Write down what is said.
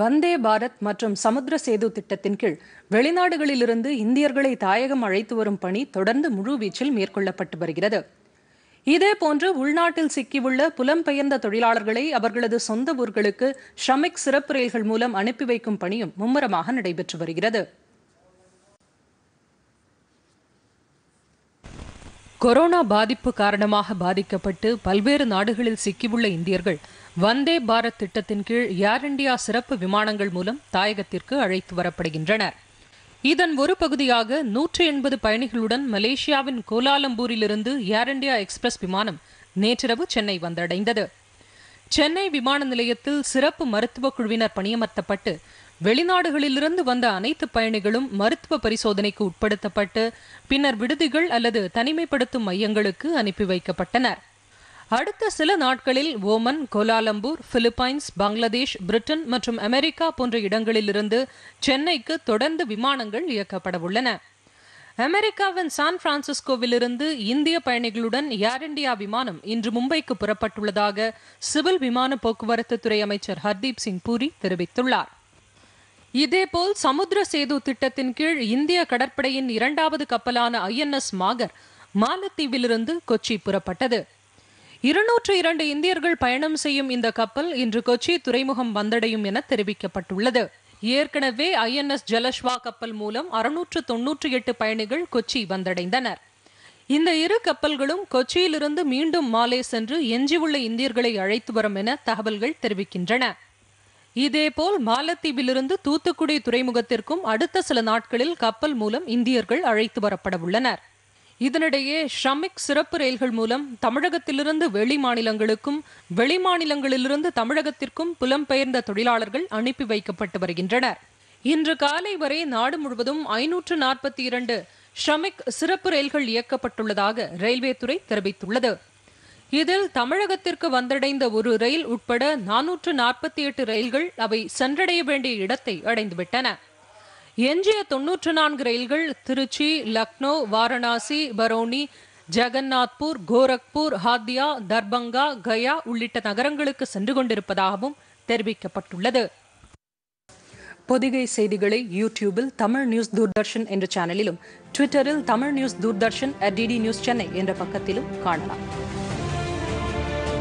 வந்தே பாரத் மற்றும் சமுத்திர சேது திட்டத்தின் கீழ் வெளிநாடுகளிலிருந்து இந்தியர்களை தாயகம் அழைத்து வரும் பணி தொடர்ந்து முழுவீச்சில் மேற்கொள்ளப்பட்டு வருகிறது இதேபோன்று உள்நாட்டில் சிக்கியுள்ள புலம்பெயர்ந்த தொழிலாளர்களை அவர்களது சொந்த ஊர்களுக்கு ஷமிக் சிறப்பு ரயில்கள் மூலம் அனுப்பி வைக்கும் பணியும் மும்முரமாக நடைபெற்று வருகிறது கொரோனா பாதிப்பு காரணமாக பாதிக்கப்பட்டு பல்வேறு நாடுகளில் சிக்கியுள்ள இந்தியர்கள் வந்தே பாரத் திட்டத்தின் கீழ் ஏர் இண்டியா சிறப்பு விமானங்கள் மூலம் தாயகத்திற்கு அழைத்து வரப்படுகின்றனர் இதன் ஒரு பகுதியாக நூற்றி எண்பது பயணிகளுடன் மலேசியாவின் கோலாலம்பூரிலிருந்து ஏர் இண்டியா எக்ஸ்பிரஸ் விமானம் நேற்றிரவு சென்னை வந்தடைந்தது சென்னை விமான நிலையத்தில் சிறப்பு மருத்துவ குழுவினர் பணியமர்த்தப்பட்டு வெளிநாடுகளிலிருந்து வந்த அனைத்து பயணிகளும் மருத்துவ பரிசோதனைக்கு உட்படுத்தப்பட்டு பின்னர் விடுதிகள் அல்லது தனிமைப்படுத்தும் மையங்களுக்கு அனுப்பி வைக்கப்பட்டனர் அடுத்த சில நாட்களில் Oman Kuala Lumpur Philippines Bangladesh Britain மற்றும் அமெரிக்கா போன்ற இடங்களிலிருந்து சென்னைக்கு தொடர்ந்து விமானங்கள் இயக்கப்பட உள்ளன அமெரிக்காவின் சான் இருந்து இந்திய பயணிகளுடன் ஏர் இண்டியா விமானம் இன்று மும்பைக்கு புறப்பட்டுள்ளதாக சிவில் விமான போக்குவரத்து துறை அமைச்சர் ஹர்தீப் சிங் பூரி தெரிவித்துள்ளார் இதேபோல் சமுத்திர சேது திட்டத்தின் கீழ் இந்திய கடற்படையின் இரண்டாவது கப்பலான ஐஎன்எஸ் மாகர் மாலத்தீவிலிருந்து கொச்சி புறப்பட்டது இருநூற்று இரண்டு இந்தியர்கள் பயணம் செய்யும் இந்த கப்பல் இன்று கொச்சி துறைமுகம் வந்தடையும் என தெரிவிக்கப்பட்டுள்ளது ஏற்கனவே ஐஎன்எஸ் ஜலஷ்வா கப்பல் மூலம் அறுநூற்று தொன்னூற்றி எட்டு பயணிகள் கொச்சி வந்தடைந்தனர் இந்த இரு கப்பல்களும் கொச்சியிலிருந்து மீண்டும் மாலே சென்று எஞ்சியுள்ள இந்தியர்களை அழைத்து வரும் என தகவல்கள் தெரிவிக்கின்றன இதேபோல் மாலத்தீவிலிருந்து தூத்துக்குடி துறைமுகத்திற்கும் அடுத்த சில நாட்களில் கப்பல் மூலம் இந்தியர்கள் அழைத்து வரப்பட உள்ளனர் இதனிடையே ஷமிக் சிறப்பு ரயில்கள் மூலம் தமிழகத்திலிருந்து வெளி மாநிலங்களுக்கும் வெளி மாநிலங்களிலிருந்து தமிழகத்திற்கும் புலம்பெயர்ந்த தொழிலாளர்கள் அனுப்பி வைக்கப்பட்டு வருகின்றனர் இன்று காலை வரை நாடு முழுவதும் ஐநூற்று நாற்பத்தி இரண்டு ஷமிக் சிறப்பு ரயில்கள் இயக்கப்பட்டுள்ளதாக ரயில்வே துறை தெரிவித்துள்ளது இதில் தமிழகத்திற்கு வந்தடைந்த ஒரு ரயில் உட்பட நானூற்று நாற்பத்தி எட்டு ரயில்கள் அவை சென்றடைய வேண்டிய இடத்தை அடைந்துவிட்டன எஞ்சிய தொன்னூற்று நான்கு ரயில்கள் திருச்சி லக்னோ வாரணாசி பரோனி ஜெகநாத்பூர் கோரக்பூர் ஹாத்தியா தர்பங்கா கயா உள்ளிட்ட நகரங்களுக்கு சென்று கொண்டிருப்பதாகவும் தெரிவிக்கப்பட்டுள்ளது பொதிகை செய்திகளை யூடியூபில் தமிழ் நியூஸ் தூர்தர்ஷன் என்ற சேனலிலும் ட்விட்டரில் Tamil news Doordarshan at DD news Chennai என்ற பக்கத்திலும் காணலாம்